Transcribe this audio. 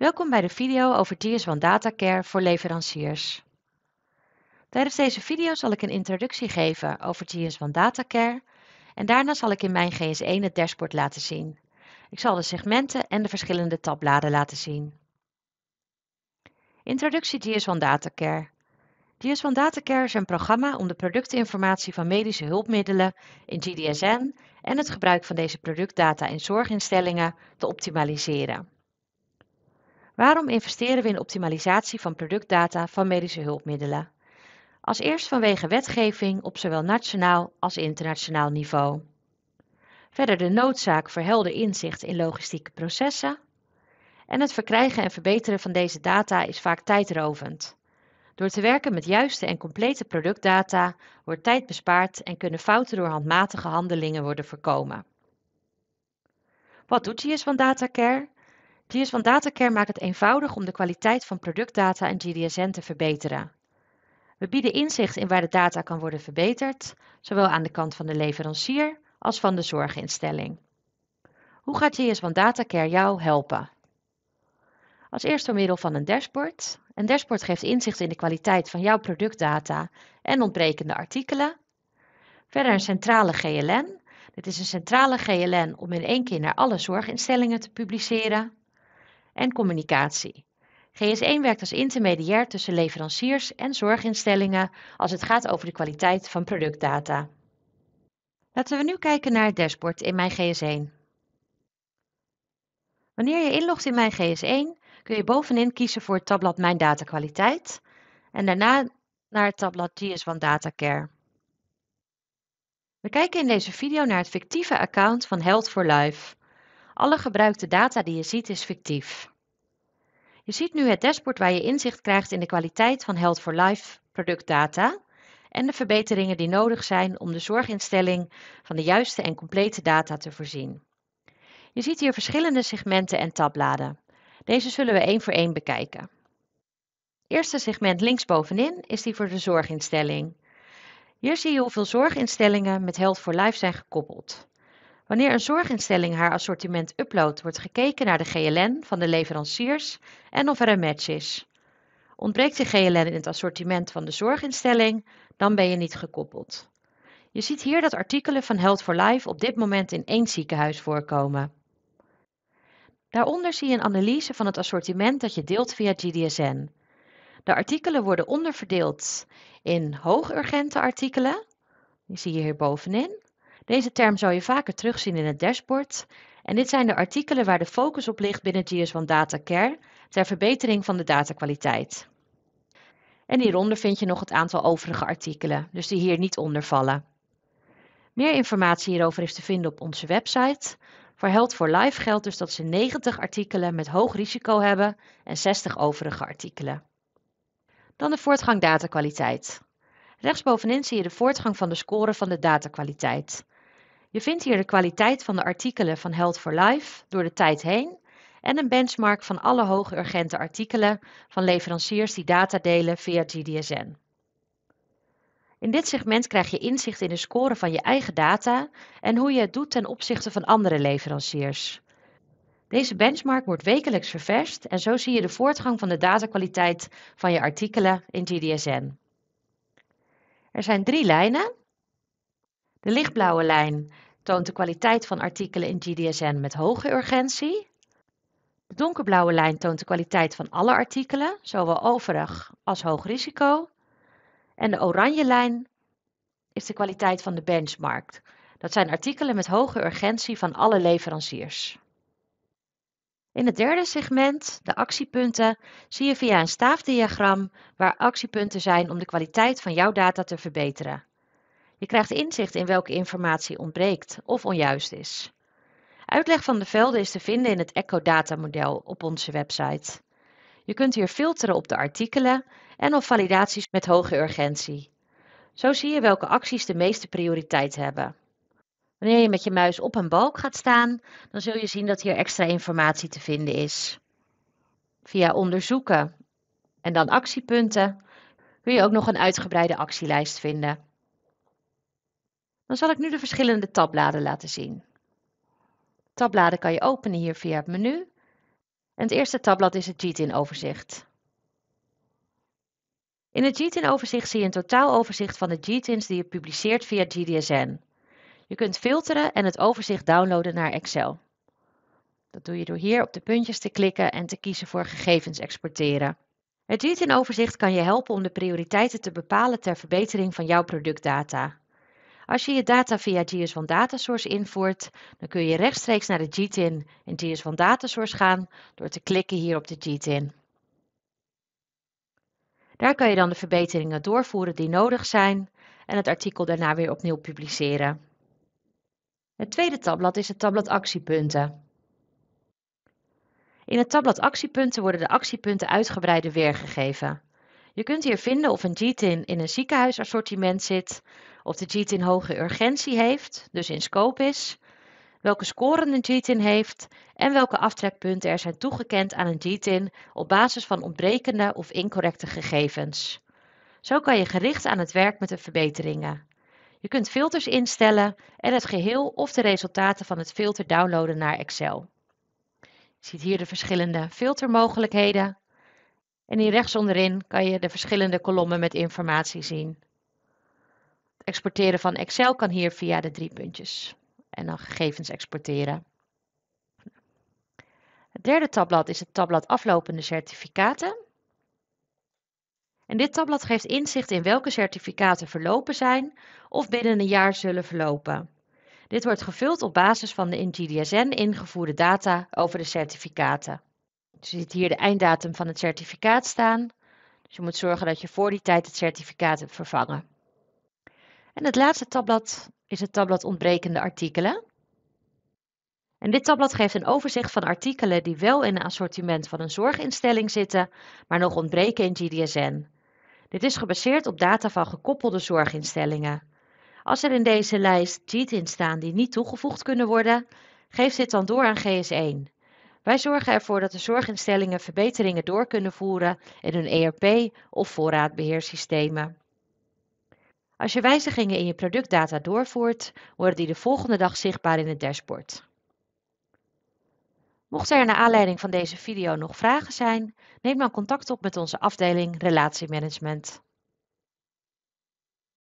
Welkom bij de video over gs 1 Care voor leveranciers. Tijdens deze video zal ik een introductie geven over gs 1 Care en daarna zal ik in mijn GS1 het dashboard laten zien. Ik zal de segmenten en de verschillende tabbladen laten zien. Introductie gs 1 Care. gs 1 Care is een programma om de productinformatie van medische hulpmiddelen in GDSN en het gebruik van deze productdata in zorginstellingen te optimaliseren. Waarom investeren we in optimalisatie van productdata van medische hulpmiddelen? Als eerst vanwege wetgeving op zowel nationaal als internationaal niveau. Verder de noodzaak voor helder inzicht in logistieke processen. En het verkrijgen en verbeteren van deze data is vaak tijdrovend. Door te werken met juiste en complete productdata wordt tijd bespaard en kunnen fouten door handmatige handelingen worden voorkomen. Wat doet eens van DataCare? GS van Datacare maakt het eenvoudig om de kwaliteit van productdata en GDSN te verbeteren. We bieden inzicht in waar de data kan worden verbeterd, zowel aan de kant van de leverancier als van de zorginstelling. Hoe gaat JS van Datacare jou helpen? Als eerst door middel van een dashboard. Een dashboard geeft inzicht in de kwaliteit van jouw productdata en ontbrekende artikelen. Verder een centrale GLN. Dit is een centrale GLN om in één keer naar alle zorginstellingen te publiceren en communicatie. GS1 werkt als intermediair tussen leveranciers en zorginstellingen als het gaat over de kwaliteit van productdata. Laten we nu kijken naar het dashboard in Mijn GS1. Wanneer je inlogt in Mijn GS1 kun je bovenin kiezen voor het tabblad Mijn datakwaliteit en daarna naar het tabblad GS1 Data Care. We kijken in deze video naar het fictieve account van Health for Life. Alle gebruikte data die je ziet is fictief. Je ziet nu het dashboard waar je inzicht krijgt in de kwaliteit van Health for Life productdata en de verbeteringen die nodig zijn om de zorginstelling van de juiste en complete data te voorzien. Je ziet hier verschillende segmenten en tabbladen. Deze zullen we één voor één bekijken. eerste segment linksbovenin is die voor de zorginstelling. Hier zie je hoeveel zorginstellingen met Health for Life zijn gekoppeld. Wanneer een zorginstelling haar assortiment uploadt, wordt gekeken naar de GLN van de leveranciers en of er een match is. Ontbreekt de GLN in het assortiment van de zorginstelling, dan ben je niet gekoppeld. Je ziet hier dat artikelen van Health for Life op dit moment in één ziekenhuis voorkomen. Daaronder zie je een analyse van het assortiment dat je deelt via GDSN. De artikelen worden onderverdeeld in hoogurgente artikelen, die zie je hier bovenin, deze term zou je vaker terugzien in het dashboard. En dit zijn de artikelen waar de focus op ligt binnen GS1 Data Care ter verbetering van de datakwaliteit. En hieronder vind je nog het aantal overige artikelen, dus die hier niet onder vallen. Meer informatie hierover is te vinden op onze website. Voor Health for Life geldt dus dat ze 90 artikelen met hoog risico hebben en 60 overige artikelen. Dan de voortgang datakwaliteit. Rechtsbovenin zie je de voortgang van de score van de datakwaliteit. Je vindt hier de kwaliteit van de artikelen van Health for Life door de tijd heen en een benchmark van alle urgente artikelen van leveranciers die data delen via GDSN. In dit segment krijg je inzicht in de score van je eigen data en hoe je het doet ten opzichte van andere leveranciers. Deze benchmark wordt wekelijks ververst en zo zie je de voortgang van de datakwaliteit van je artikelen in GDSN. Er zijn drie lijnen de lichtblauwe lijn toont de kwaliteit van artikelen in GDSN met hoge urgentie. De donkerblauwe lijn toont de kwaliteit van alle artikelen, zowel overig als hoog risico. En de oranje lijn is de kwaliteit van de benchmark. Dat zijn artikelen met hoge urgentie van alle leveranciers. In het derde segment, de actiepunten, zie je via een staafdiagram waar actiepunten zijn om de kwaliteit van jouw data te verbeteren. Je krijgt inzicht in welke informatie ontbreekt of onjuist is. Uitleg van de velden is te vinden in het Echo Data-model op onze website. Je kunt hier filteren op de artikelen en op validaties met hoge urgentie. Zo zie je welke acties de meeste prioriteit hebben. Wanneer je met je muis op een balk gaat staan, dan zul je zien dat hier extra informatie te vinden is. Via onderzoeken en dan actiepunten kun je ook nog een uitgebreide actielijst vinden. Dan zal ik nu de verschillende tabbladen laten zien. Tabbladen kan je openen hier via het menu. En het eerste tabblad is het GTIN overzicht. In het GTIN overzicht zie je een totaaloverzicht van de GTINs die je publiceert via GDSN. Je kunt filteren en het overzicht downloaden naar Excel. Dat doe je door hier op de puntjes te klikken en te kiezen voor gegevens exporteren. Het GTIN overzicht kan je helpen om de prioriteiten te bepalen ter verbetering van jouw productdata. Als je je data via GS van Source invoert, dan kun je rechtstreeks naar de GTIN en GS van Datasource gaan door te klikken hier op de GTIN. Daar kan je dan de verbeteringen doorvoeren die nodig zijn en het artikel daarna weer opnieuw publiceren. Het tweede tabblad is het tabblad actiepunten. In het tabblad actiepunten worden de actiepunten uitgebreider weergegeven. Je kunt hier vinden of een GTIN in een ziekenhuisassortiment zit, of de GTIN hoge urgentie heeft, dus in scope is, welke scoren een GTIN heeft en welke aftrekpunten er zijn toegekend aan een GTIN op basis van ontbrekende of incorrecte gegevens. Zo kan je gericht aan het werk met de verbeteringen. Je kunt filters instellen en het geheel of de resultaten van het filter downloaden naar Excel. Je ziet hier de verschillende filtermogelijkheden. En hier rechts onderin kan je de verschillende kolommen met informatie zien. Het exporteren van Excel kan hier via de drie puntjes. En dan gegevens exporteren. Het derde tabblad is het tabblad aflopende certificaten. En dit tabblad geeft inzicht in welke certificaten verlopen zijn of binnen een jaar zullen verlopen. Dit wordt gevuld op basis van de in GDSN ingevoerde data over de certificaten je dus ziet hier de einddatum van het certificaat staan. Dus je moet zorgen dat je voor die tijd het certificaat hebt vervangen. En het laatste tabblad is het tabblad ontbrekende artikelen. En dit tabblad geeft een overzicht van artikelen die wel in een assortiment van een zorginstelling zitten, maar nog ontbreken in GDSN. Dit is gebaseerd op data van gekoppelde zorginstellingen. Als er in deze lijst cheat in staan die niet toegevoegd kunnen worden, geef dit dan door aan GS1. Wij zorgen ervoor dat de zorginstellingen verbeteringen door kunnen voeren in hun ERP of voorraadbeheersystemen. Als je wijzigingen in je productdata doorvoert, worden die de volgende dag zichtbaar in het dashboard. Mochten er naar aanleiding van deze video nog vragen zijn, neem dan contact op met onze afdeling Relatiemanagement.